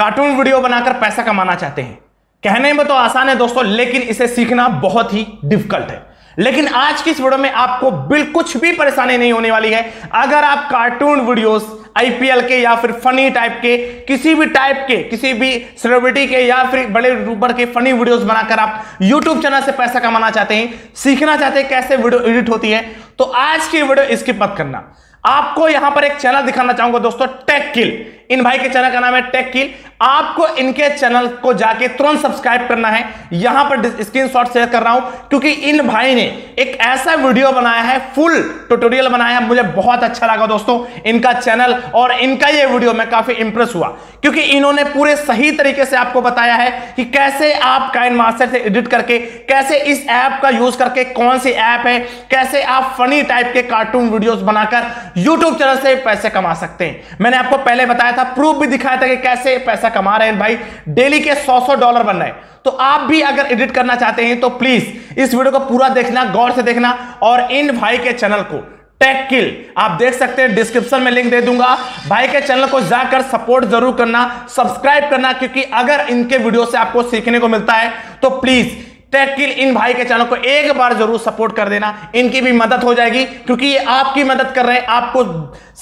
cartoon video बनाकर पैसा कमाना चाहते हैं कहने में तो आसान है दोस्तों लेकिन इसे सीखना बहुत ही डिफिकल्ट है लेकिन आज की इस वीडियो में आपको बिल्कुल कुछ भी परेशानी नहीं होने वाली है अगर आप कार्टून वीडियोस आईपीएल के या फिर फनी टाइप के किसी भी टाइप के किसी भी सेलिब्रिटी के या फिर बड़े रूपर के फनी वीडियोस बनाकर आप यूट्यूब चैनल से पैसा कमाना चाहते हैं सीखना चाहते हैं कैसे वीडियो एडिट होती है तो आज की वीडियो स्किप मत करना आपको यहां पर एक चैनल दिखाना चाहूंगा दोस्तों टेक किल इन भाई के चैनल का नाम है टेक किल आपको इनके चैनल को जाके तुरंत सब्सक्राइब करना है यहां पर स्क्रीनशॉट शेयर कर रहा हूं क्योंकि इन भाई ने एक ऐसा वीडियो बनाया है फुल ट्यूटोरियल बनाया है मुझे बहुत अच्छा लगा दोस्तों इनका चैनल और इनका ये वीडियो मैं काफी इंप्रेस हुआ क्योंकि इन्होंने पूरे सही तरीके से आपको बताया है कि कैसे आप काइन मास्टर से एडिट करके कैसे इस ऐप का यूज करके कौन सी ऐप है कैसे आप फनी टाइप के कार्टून वीडियो बनाकर यूट्यूब चैनल से पैसे कमा सकते हैं मैंने आपको पहले बताया था प्रूफ भी दिखाया था कि कैसे पैसा कमा रहे हैं भाई डेली के सौ सौ डॉलर बन रहे हैं तो आप भी अगर एडिट करना चाहते हैं तो प्लीज इस वीडियो को पूरा देखना गौर से देखना और इन भाई के चैनल को टेक किल आप देख सकते हैं डिस्क्रिप्शन में लिंक दे दूंगा भाई के चैनल को जाकर सपोर्ट जरूर करना सब्सक्राइब करना क्योंकि अगर इनके वीडियो से आपको सीखने को मिलता है तो प्लीज टेकिल इन भाई के चैनल को एक बार जरूर सपोर्ट कर देना इनकी भी मदद हो जाएगी क्योंकि ये आपकी मदद कर रहे हैं आपको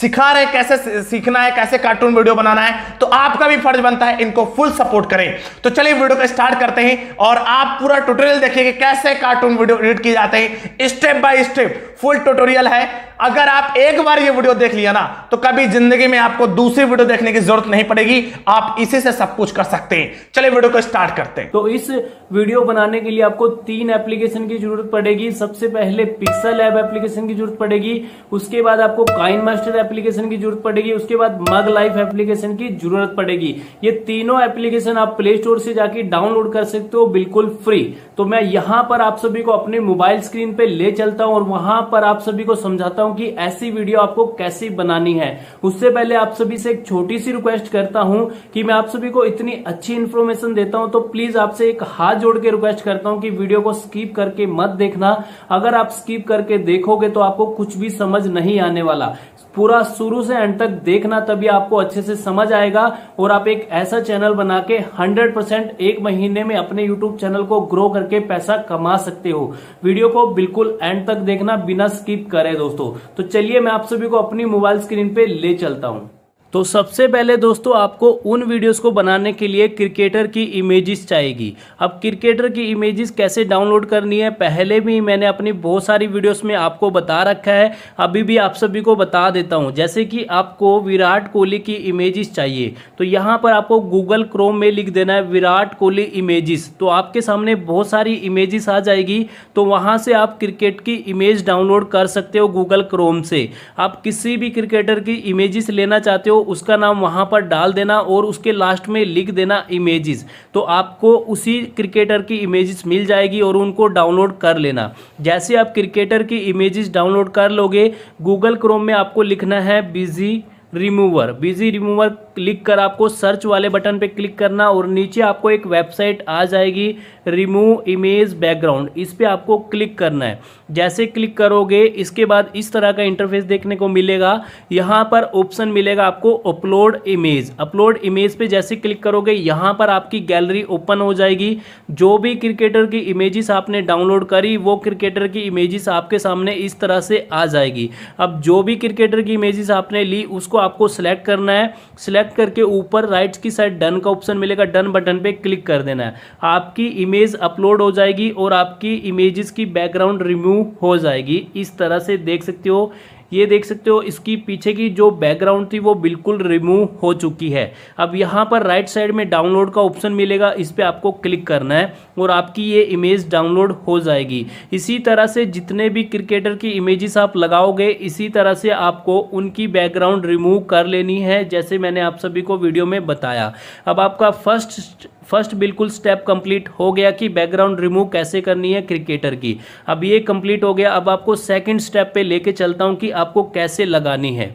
सिखा रहे हैं कैसे सीखना है कैसे कार्टून वीडियो बनाना है तो आपका भी फर्ज बनता है इनको फुल सपोर्ट करें तो चलिए वीडियो को स्टार्ट करते हैं और आप पूरा ट्यूटोरियल देखिए कैसे कार्टून वीडियो एडिट किए जाते हैं step by step full tutorial है अगर आप एक बार ये वीडियो देख लिया ना तो कभी जिंदगी में आपको दूसरी वीडियो देखने की जरूरत नहीं पड़ेगी आप इसी से सब कुछ कर सकते हैं चले वीडियो को स्टार्ट करते हैं तो इस वीडियो बनाने के लिए आपको तीन एप्लीकेशन की जरूरत पड़ेगी सबसे पहले पिक्सल एप एप्लीकेशन की जरूरत पड़ेगी उसके बाद आपको काइन मास्टर एप्लीकेशन की जरूरत पड़ेगी उसके बाद मग लाइफ एप्लीकेशन की जरूरत पड़ेगी ये तीनों एप्लीकेशन आप प्ले स्टोर से जाके डाउनलोड कर सकते हो बिल्कुल फ्री तो मैं यहां पर आप सभी को अपने मोबाइल स्क्रीन पे ले चलता हूं और वहां पर आप सभी को समझाता हूं कि ऐसी वीडियो आपको कैसी बनानी है उससे पहले आप सभी से एक छोटी सी रिक्वेस्ट करता हूं कि मैं आप सभी को इतनी अच्छी इन्फॉर्मेशन देता हूं तो प्लीज आपसे एक हाथ जोड़ के रिक्वेस्ट करता हूं कि वीडियो को स्कीप करके मत देखना अगर आप स्कीप करके देखोगे तो आपको कुछ भी समझ नहीं आने वाला पूरा शुरू से एंड तक देखना तभी आपको अच्छे से समझ आएगा और आप एक ऐसा चैनल बना के हंड्रेड एक महीने में अपने यूट्यूब चैनल को ग्रो करके करके पैसा कमा सकते हो वीडियो को बिल्कुल एंड तक देखना बिना स्किप करे दोस्तों तो चलिए मैं आप सभी को अपनी मोबाइल स्क्रीन पे ले चलता हूं तो सबसे पहले दोस्तों आपको उन वीडियोस को बनाने के लिए क्रिकेटर की इमेजेस चाहिएगी अब क्रिकेटर की इमेजेस कैसे डाउनलोड करनी है पहले भी मैंने अपनी बहुत सारी वीडियोस में आपको बता रखा है अभी भी आप सभी को बता देता हूं जैसे कि आपको विराट कोहली की इमेजेस चाहिए तो यहाँ पर आपको गूगल क्रोम में लिख देना है विराट कोहली इमेजेस तो आपके सामने बहुत सारी इमेजेस आ जाएगी तो वहाँ से आप क्रिकेट की इमेज डाउनलोड कर सकते हो गूगल क्रोम से आप किसी भी क्रिकेटर की इमेजेस लेना चाहते हो उसका नाम वहां पर डाल देना और उसके लास्ट में लिख देना इमेजेस तो आपको उसी क्रिकेटर की इमेजेस मिल जाएगी और उनको डाउनलोड कर लेना जैसे आप क्रिकेटर की इमेजेस डाउनलोड कर लोगे गूगल क्रोम में आपको लिखना है BG remover BG remover click कर आपको सर्च वाले बटन पे क्लिक करना और नीचे आपको एक वेबसाइट आ जाएगी रिमूव इमेज बैकग्राउंड इस पर आपको क्लिक करना है जैसे क्लिक करोगे इसके बाद इस तरह का इंटरफेस देखने को मिलेगा यहाँ पर ऑप्शन मिलेगा आपको अपलोड इमेज अपलोड इमेज पे जैसे क्लिक करोगे यहाँ पर आपकी गैलरी ओपन हो जाएगी जो भी क्रिकेटर की इमेजेस आपने डाउनलोड करी वो क्रिकेटर की इमेजेस आपके सामने इस तरह से आ जाएगी अब जो भी क्रिकेटर की इमेजेस आपने ली उसको आपको सेलेक्ट करना है सिलेक्ट सेलेक्ट करके ऊपर राइट की साइड डन का ऑप्शन मिलेगा डन बटन पे क्लिक कर देना है आपकी इमेज अपलोड हो जाएगी और आपकी इमेजेस की बैकग्राउंड रिमूव हो जाएगी इस तरह से देख सकते हो ये देख सकते हो इसकी पीछे की जो बैकग्राउंड थी वो बिल्कुल रिमूव हो चुकी है अब यहाँ पर राइट साइड में डाउनलोड का ऑप्शन मिलेगा इस पर आपको क्लिक करना है और आपकी ये इमेज डाउनलोड हो जाएगी इसी तरह से जितने भी क्रिकेटर की इमेजेस आप लगाओगे इसी तरह से आपको उनकी बैकग्राउंड रिमूव कर लेनी है जैसे मैंने आप सभी को वीडियो में बताया अब आपका फर्स्ट फर्स्ट बिल्कुल स्टेप कंप्लीट हो गया कि बैकग्राउंड रिमूव कैसे करनी है क्रिकेटर की अब ये कंप्लीट हो गया अब आपको सेकंड स्टेप पे लेके चलता हूँ कि आपको कैसे लगानी है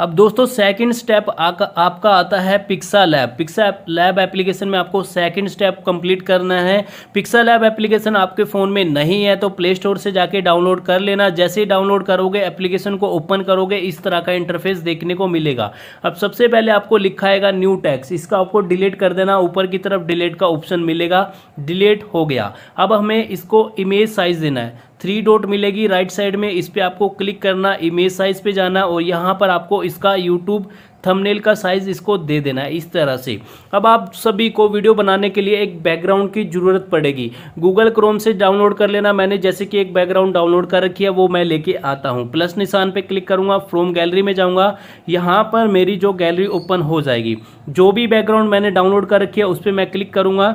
अब दोस्तों सेकंड स्टेप आपका आता है PixaLab PixaLab application में आपको सेकंड स्टेप कंप्लीट करना है पिक्सा लैब एप्लीकेशन आपके फ़ोन में नहीं है तो प्ले स्टोर से जाके डाउनलोड कर लेना जैसे ही डाउनलोड करोगे एप्लीकेशन को ओपन करोगे इस तरह का इंटरफेस देखने को मिलेगा अब सबसे पहले आपको लिखा आएगा न्यू टैक्स इसका आपको डिलीट कर देना ऊपर की तरफ डिलीट का ऑप्शन मिलेगा डिलीट हो गया अब हमें इसको इमेज साइज़ देना है थ्री डॉट मिलेगी राइट साइड में इस पर आपको क्लिक करना इमेज साइज़ पे जाना और यहाँ पर आपको इसका यूट्यूब थंबनेल का साइज़ इसको दे देना है इस तरह से अब आप सभी को वीडियो बनाने के लिए एक बैकग्राउंड की ज़रूरत पड़ेगी गूगल क्रोम से डाउनलोड कर लेना मैंने जैसे कि एक बैकग्राउंड डाउनलोड कर रखी है वो मैं लेके आता हूँ प्लस निशान पे क्लिक करूँगा फ्रोम गैलरी में जाऊँगा यहाँ पर मेरी जो गैलरी ओपन हो जाएगी जो भी बैकग्राउंड मैंने डाउनलोड कर रखी है उस पर मैं क्लिक करूँगा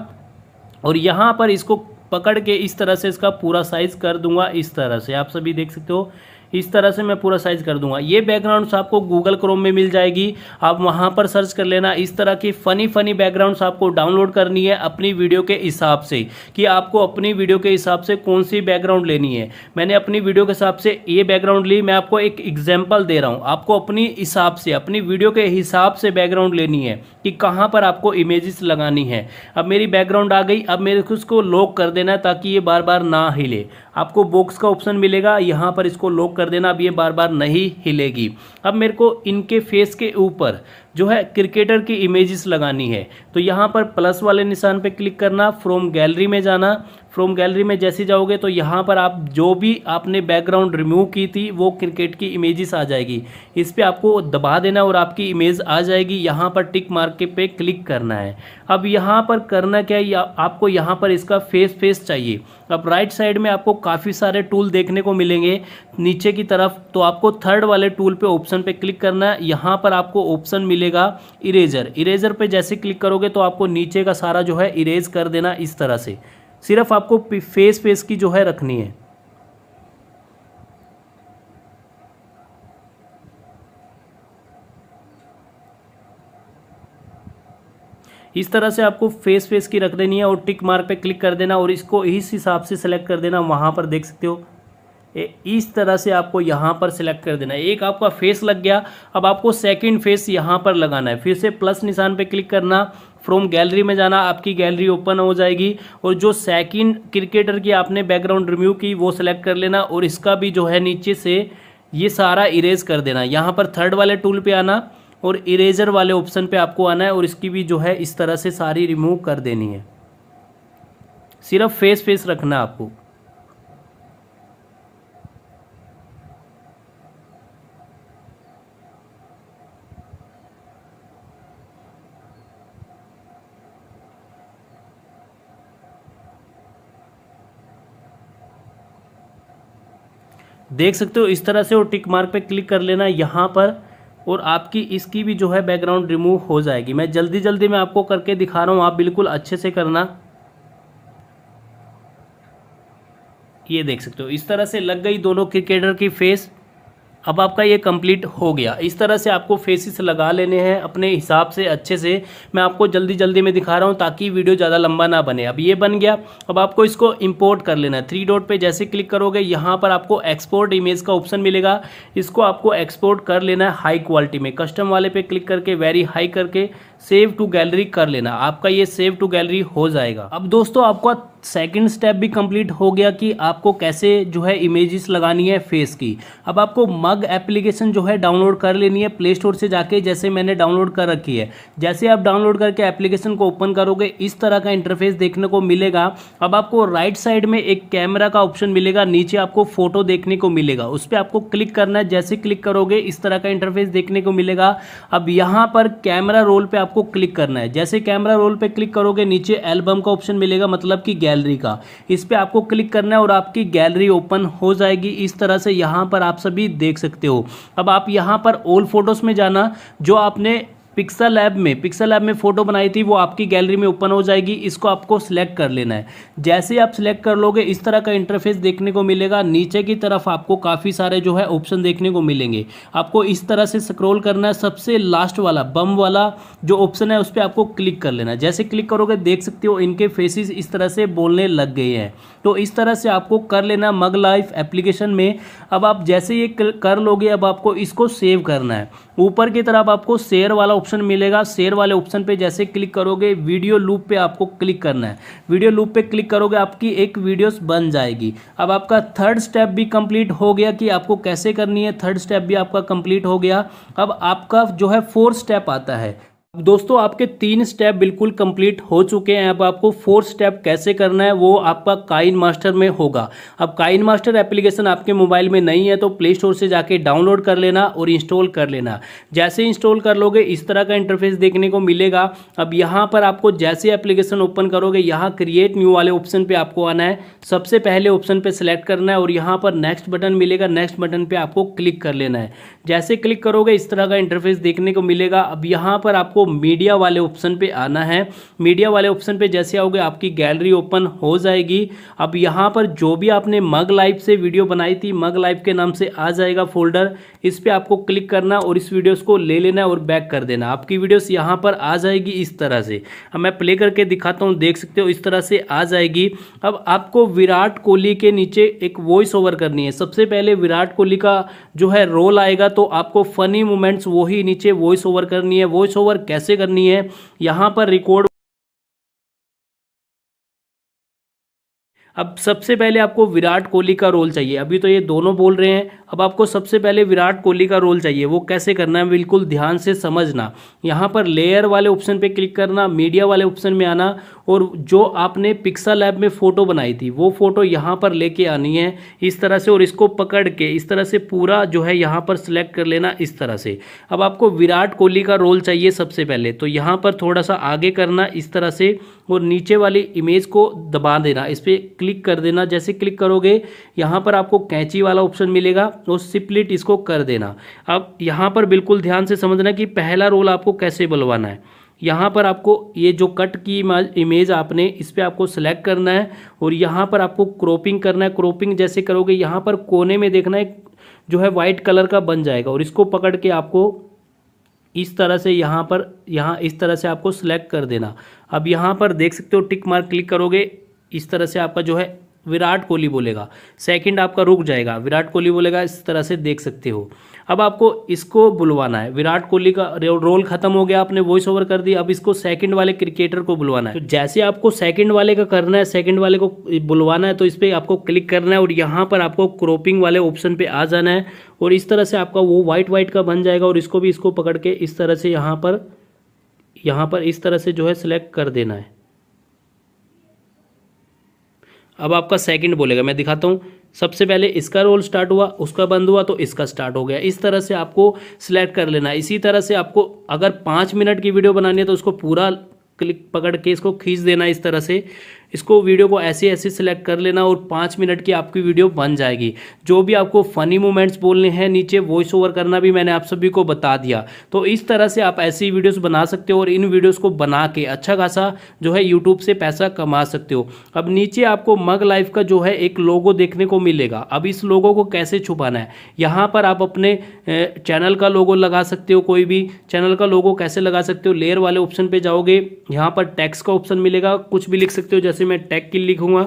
और यहाँ पर इसको पकड़ के इस तरह से इसका पूरा साइज़ कर दूंगा इस तरह से आप सभी देख सकते हो इस तरह से मैं पूरा साइज कर दूंगा ये बैकग्राउंड्स आपको गूगल क्रोम में मिल जाएगी आप वहाँ पर सर्च कर लेना इस तरह की फ़नी फ़नी बैकग्राउंड्स आपको डाउनलोड करनी है अपनी वीडियो के हिसाब से कि आपको अपनी वीडियो के हिसाब से कौन सी बैकग्राउंड लेनी है मैंने अपनी वीडियो के हिसाब से ये बैकग्राउंड ली मैं आपको एक एग्जाम्पल दे रहा हूँ आपको अपनी हिसाब से अपनी वीडियो के हिसाब से बैकग्राउंड लेनी है कि कहाँ पर आपको इमेजेस लगानी है अब मेरी बैकग्राउंड आ गई अब मेरे को उसको लॉक कर देना ताकि ये बार बार ना हिले आपको बॉक्स का ऑप्शन मिलेगा यहाँ पर इसको लॉक कर देना अब ये बार बार नहीं हिलेगी अब मेरे को इनके फेस के ऊपर जो है क्रिकेटर की इमेजेस लगानी है तो यहाँ पर प्लस वाले निशान पे क्लिक करना फ्रॉम गैलरी में जाना फ्रॉम गैलरी में जैसे जाओगे तो यहाँ पर आप जो भी आपने बैकग्राउंड रिमूव की थी वो क्रिकेट की इमेजेस आ जाएगी इस पर आपको दबा देना और आपकी इमेज आ जाएगी यहाँ पर टिक मार्क के पे क्लिक करना है अब यहाँ पर करना क्या है आपको यहाँ पर इसका फेस फेस चाहिए अब राइट साइड में आपको काफ़ी सारे टूल देखने को मिलेंगे नीचे की तरफ तो आपको थर्ड वाले टूल पर ऑप्शन पर क्लिक करना है यहाँ पर आपको ऑप्शन मिले मिलेगा इरेजर इरेजर पे जैसे क्लिक करोगे तो आपको नीचे का सारा जो है इरेज कर देना इस तरह से सिर्फ आपको फेस फेस की जो है रखनी है इस तरह से आपको फेस फेस की रख देनी है और टिक मार्क पे क्लिक कर देना और इसको इस हिसाब से सेलेक्ट कर देना वहाँ पर देख सकते हो इस तरह से आपको यहाँ पर सिलेक्ट कर देना है एक आपका फेस लग गया अब आपको सेकंड फेस यहाँ पर लगाना है फिर से प्लस निशान पे क्लिक करना फ्रॉम गैलरी में जाना आपकी गैलरी ओपन हो जाएगी और जो सेकंड क्रिकेटर की आपने बैकग्राउंड रिव्यू की वो सिलेक्ट कर लेना और इसका भी जो है नीचे से ये सारा इरेज कर देना यहाँ पर थर्ड वाले टूल पर आना और इरेजर वाले ऑप्शन पर आपको आना है और इसकी भी जो है इस तरह से सारी रिमूव कर देनी है सिर्फ फेस फेस रखना आपको देख सकते हो इस तरह से वो टिक मार्क पे क्लिक कर लेना यहाँ पर और आपकी इसकी भी जो है बैकग्राउंड रिमूव हो जाएगी मैं जल्दी जल्दी मैं आपको करके दिखा रहा हूँ आप बिल्कुल अच्छे से करना ये देख सकते हो इस तरह से लग गई दोनों क्रिकेटर की फेस अब आपका ये कंप्लीट हो गया इस तरह से आपको फेसिस लगा लेने हैं अपने हिसाब से अच्छे से मैं आपको जल्दी जल्दी में दिखा रहा हूँ ताकि वीडियो ज़्यादा लंबा ना बने अब ये बन गया अब आपको इसको इंपोर्ट कर लेना है थ्री डॉट पे जैसे क्लिक करोगे यहाँ पर आपको एक्सपोर्ट इमेज का ऑप्शन मिलेगा इसको आपको एक्सपोर्ट कर लेना है हाई क्वालिटी में कस्टम वाले पे क्लिक करके वेरी हाई करके सेव टू गैलरी कर लेना आपका ये सेव टू गैलरी हो जाएगा अब दोस्तों आपका सेकंड स्टेप भी कंप्लीट हो गया कि आपको कैसे जो है इमेजेस लगानी है फेस की अब आपको मग एप्लीकेशन जो है डाउनलोड कर लेनी है प्ले स्टोर से जाके जैसे मैंने डाउनलोड कर रखी है जैसे आप डाउनलोड करके एप्लीकेशन को ओपन करोगे इस तरह का इंटरफेस देखने को मिलेगा अब आपको राइट साइड में एक कैमरा का ऑप्शन मिलेगा नीचे आपको फोटो देखने को मिलेगा उस पर आपको क्लिक करना है जैसे क्लिक करोगे इस तरह का इंटरफेस देखने को मिलेगा अब यहाँ पर कैमरा रोल पर आप आपको क्लिक करना है जैसे कैमरा रोल पे क्लिक करोगे नीचे एल्बम का ऑप्शन मिलेगा मतलब कि गैलरी का इस पर आपको क्लिक करना है और आपकी गैलरी ओपन हो जाएगी इस तरह से यहाँ पर आप सभी देख सकते हो अब आप यहाँ पर ओल्ड फोटोज़ में जाना जो आपने पिक्सल ऐप में पिक्सल ऐप में फ़ोटो बनाई थी वो आपकी गैलरी में ओपन हो जाएगी इसको आपको सिलेक्ट कर लेना है जैसे आप सिलेक्ट कर लोगे इस तरह का इंटरफेस देखने को मिलेगा नीचे की तरफ आपको काफ़ी सारे जो है ऑप्शन देखने को मिलेंगे आपको इस तरह से स्क्रोल करना है सबसे लास्ट वाला बम वाला जो ऑप्शन है उस पर आपको क्लिक कर लेना है जैसे क्लिक करोगे देख सकते हो इनके फेसिस इस तरह से बोलने लग गए हैं तो इस तरह से आपको कर लेना मग लाइफ एप्लीकेशन में अब आप जैसे ये कर लोगे अब आपको इसको सेव करना है ऊपर की तरफ आपको शेयर वाला ऑप्शन मिलेगा शेयर वाले ऑप्शन पे जैसे क्लिक करोगे वीडियो लूप पे आपको क्लिक करना है वीडियो लूप पे क्लिक करोगे आपकी एक वीडियोस बन जाएगी अब आपका थर्ड स्टेप भी कंप्लीट हो गया कि आपको कैसे करनी है थर्ड स्टेप भी आपका कंप्लीट हो गया अब आपका जो है फोर्थ स्टेप आता है दोस्तों आपके तीन स्टेप बिल्कुल कंप्लीट हो चुके हैं अब आपको फोर्थ स्टेप कैसे करना है वो आपका काइन मास्टर में होगा अब काइन मास्टर एप्लीकेशन आपके मोबाइल में नहीं है तो प्ले स्टोर से जाके डाउनलोड कर लेना और इंस्टॉल कर लेना जैसे इंस्टॉल कर लोगे इस तरह का इंटरफेस देखने को मिलेगा अब यहाँ पर आपको जैसे एप्लीकेशन ओपन करोगे यहाँ क्रिएट न्यू वाले ऑप्शन पर आपको आना है सबसे पहले ऑप्शन पर सिलेक्ट करना है और यहाँ पर नेक्स्ट बटन मिलेगा नेक्स्ट बटन पर आपको क्लिक कर लेना है जैसे क्लिक करोगे इस तरह का इंटरफेस देखने को मिलेगा अब यहाँ पर आपको आपको मीडिया वाले ऑप्शन पे आना है मीडिया वाले ऑप्शन पे जैसे आओगे आपकी गैलरी ओपन हो जाएगी अब यहाँ पर जो भी आपने मग लाइव से वीडियो बनाई थी मग लाइव के नाम से आ जाएगा फोल्डर इस पर आपको क्लिक करना और इस वीडियोज़ को ले लेना और बैक कर देना आपकी वीडियोस यहाँ पर आ जाएगी इस तरह से अब मैं प्ले करके दिखाता हूँ देख सकते हो इस तरह से आ जाएगी अब आपको विराट कोहली के नीचे एक वॉइस ओवर करनी है सबसे पहले विराट कोहली का जो है रोल आएगा तो आपको फनी मोमेंट्स वही नीचे वॉइस ओवर करनी है वॉइस ओवर कैसे करनी है यहाँ पर रिकॉर्ड अब सबसे पहले आपको विराट कोहली का रोल चाहिए अभी तो ये दोनों बोल रहे हैं अब आपको सबसे पहले विराट कोहली का रोल चाहिए वो कैसे करना है बिल्कुल ध्यान से समझना यहाँ पर लेयर वाले ऑप्शन पे क्लिक करना मीडिया वाले ऑप्शन में आना और जो आपने पिक्सा लैब में फ़ोटो बनाई थी वो फ़ोटो यहाँ पर लेके आनी है इस तरह से और इसको पकड़ के इस तरह से पूरा जो है यहाँ पर सिलेक्ट कर लेना इस तरह से अब आपको विराट कोहली का रोल चाहिए सबसे पहले तो यहाँ पर थोड़ा सा आगे करना इस तरह से और नीचे वाली इमेज को दबा देना इस पर क्लिक कर देना जैसे क्लिक करोगे यहाँ पर आपको कैंची वाला ऑप्शन मिलेगा और सिप्लिट इसको कर देना अब यहाँ पर बिल्कुल ध्यान से समझना कि पहला रोल आपको कैसे बुलवाना है यहाँ पर आपको ये जो कट की इमेज आपने इस पर आपको सिलेक्ट करना है और यहाँ पर आपको क्रॉपिंग करना है क्रॉपिंग जैसे करोगे यहाँ पर कोने में देखना है जो है वाइट कलर का बन जाएगा और इसको पकड़ के आपको इस तरह से यहाँ पर यहाँ इस तरह से आपको सिलेक्ट कर देना अब यहाँ पर देख सकते हो टिक मार्क क्लिक करोगे इस तरह से आपका जो है विराट कोहली बोलेगा सेकंड आपका रुक जाएगा विराट कोहली बोलेगा इस तरह से देख सकते हो अब आपको इसको बुलवाना है विराट कोहली का रोल खत्म हो गया आपने वॉइस ओवर कर दी अब इसको सेकंड वाले क्रिकेटर को बुलवाना है तो जैसे आपको सेकंड वाले का करना है सेकंड वाले को बुलवाना है तो इस पर आपको क्लिक करना है और यहाँ पर आपको क्रोपिंग वाले ऑप्शन पर आ जाना है और इस तरह से आपका वो वाइट वाइट का बन जाएगा और इसको भी इसको पकड़ के इस तरह से यहाँ पर यहाँ पर इस तरह से जो है सिलेक्ट कर देना है अब आपका सेकंड बोलेगा मैं दिखाता हूँ सबसे पहले इसका रोल स्टार्ट हुआ उसका बंद हुआ तो इसका स्टार्ट हो गया इस तरह से आपको सिलेक्ट कर लेना इसी तरह से आपको अगर पाँच मिनट की वीडियो बनानी है तो उसको पूरा क्लिक पकड़ के इसको खींच देना इस तरह से इसको वीडियो को ऐसे ऐसे सिलेक्ट कर लेना और पाँच मिनट की आपकी वीडियो बन जाएगी जो भी आपको फ़नी मोमेंट्स बोलने हैं नीचे वॉइस ओवर करना भी मैंने आप सभी को बता दिया तो इस तरह से आप ऐसी वीडियोस बना सकते हो और इन वीडियोस को बना के अच्छा खासा जो है यूट्यूब से पैसा कमा सकते हो अब नीचे आपको मग लाइफ का जो है एक लोगो देखने को मिलेगा अब इस लोगो को कैसे छुपाना है यहाँ पर आप अपने चैनल का लोगो लगा सकते हो कोई भी चैनल का लोगो कैसे लगा सकते हो लेयर वाले ऑप्शन पर जाओगे यहाँ पर टैक्स का ऑप्शन मिलेगा कुछ भी लिख सकते हो जैसे से मैं टैग की लिखूँगा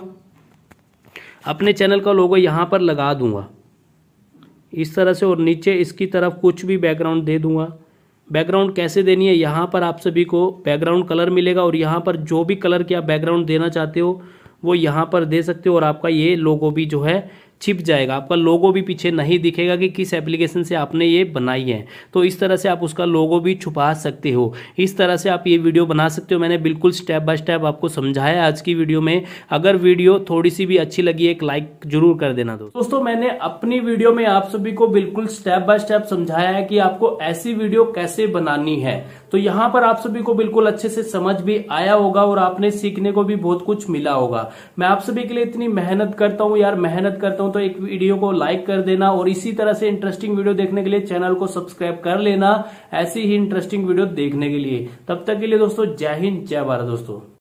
अपने चैनल का लोगो यहाँ पर लगा दूँगा इस तरह से और नीचे इसकी तरफ कुछ भी बैकग्राउंड दे दूँगा बैकग्राउंड कैसे देनी है यहाँ पर आप सभी को बैकग्राउंड कलर मिलेगा और यहाँ पर जो भी कलर की आप बैकग्राउंड देना चाहते हो वो यहाँ पर दे सकते हो और आपका ये लोगो भी जो है छिप जाएगा आपका लोगो भी पीछे नहीं दिखेगा कि किस एप्लीकेशन से आपने ये बनाई है तो इस तरह से आप उसका लोगो भी छुपा सकते हो इस तरह से आप ये वीडियो बना सकते हो मैंने बिल्कुल स्टेप बाय स्टेप आपको समझाया आज की वीडियो में अगर वीडियो थोड़ी सी भी अच्छी लगी एक लाइक जरूर कर देना दोस्तों दोस्तों मैंने अपनी वीडियो में आप सभी को बिल्कुल स्टेप बाय स्टेप समझाया है कि आपको ऐसी वीडियो कैसे बनानी है तो यहाँ पर आप सभी को बिल्कुल अच्छे से समझ भी आया होगा और आपने सीखने को भी बहुत कुछ मिला होगा मैं आप सभी के लिए इतनी मेहनत करता हूं यार मेहनत करता हूं तो एक वीडियो को लाइक कर देना और इसी तरह से इंटरेस्टिंग वीडियो देखने के लिए चैनल को सब्सक्राइब कर लेना ऐसी ही इंटरेस्टिंग वीडियो देखने के लिए तब तक के लिए दोस्तों जय हिंद जय भारत दोस्तों